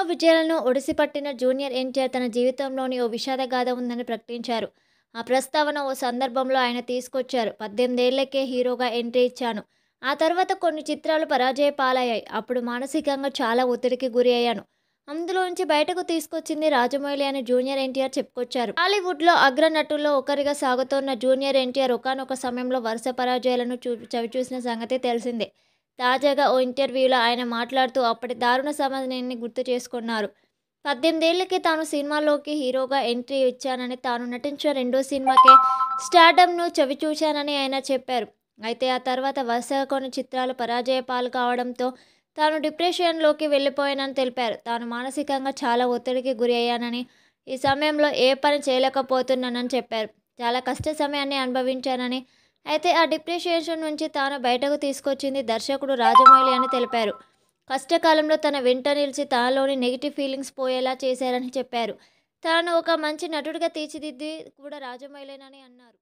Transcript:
ఎన్నో విజయాలను ఒడిసిపట్టిన జూనియర్ ఎన్టీఆర్ తన జీవితంలోని ఓ విషాదగాథ ఉందని ప్రకటించారు ఆ ప్రస్తావన ఓ సందర్భంలో ఆయన తీసుకొచ్చారు పద్దెనిమిదేళ్లకే హీరోగా ఎంట్రీ ఇచ్చాను ఆ తర్వాత కొన్ని చిత్రాలు పరాజయ పాలయ్యాయి అప్పుడు మానసికంగా చాలా ఒత్తిడికి గురి అయ్యాను అందులోంచి బయటకు తీసుకొచ్చింది రాజమౌళి అని జూనియర్ ఎన్టీఆర్ చెప్పుకొచ్చారు అగ్ర నటుల్లో ఒకరిగా సాగుతోన్న జూనియర్ ఎన్టీఆర్ ఒకనొక సమయంలో వరుస పరాజయాలను చూ చవిచూసిన సంగతి తెలిసిందే తాజాగా ఓ ఇంటర్వ్యూలో ఆయన మాట్లాడుతూ అప్పటి దారుణ సంఘటనని గుర్తు చేసుకున్నారు పద్దెనిమిదేళ్లకి తాను సినిమాలోకి హీరోగా ఎంట్రీ ఇచ్చానని తాను నటించిన రెండో సినిమాకే స్టార్డమ్ను చవిచూశానని ఆయన చెప్పారు అయితే ఆ తర్వాత వరుసగా కొన్ని చిత్రాలు పరాజయ పాలు కావడంతో తాను డిప్రెషన్లోకి వెళ్ళిపోయానని తెలిపారు తాను మానసికంగా చాలా ఒత్తిడికి గురి అయ్యానని ఈ సమయంలో ఏ పని చేయలేకపోతున్నానని చెప్పారు చాలా కష్ట సమయాన్ని అనుభవించానని అయితే ఆ డిప్రెషియేషన్ నుంచి తాను బయటకు తీసుకొచ్చింది దర్శకుడు రాజమౌళి అని తెలిపారు కష్టకాలంలో తన వెంట నిలిచి తనలోని నెగిటివ్ ఫీలింగ్స్ పోయేలా చేశారని చెప్పారు తాను ఒక మంచి నటుడిగా తీర్చిదిద్ది కూడా రాజమౌళేనని అన్నారు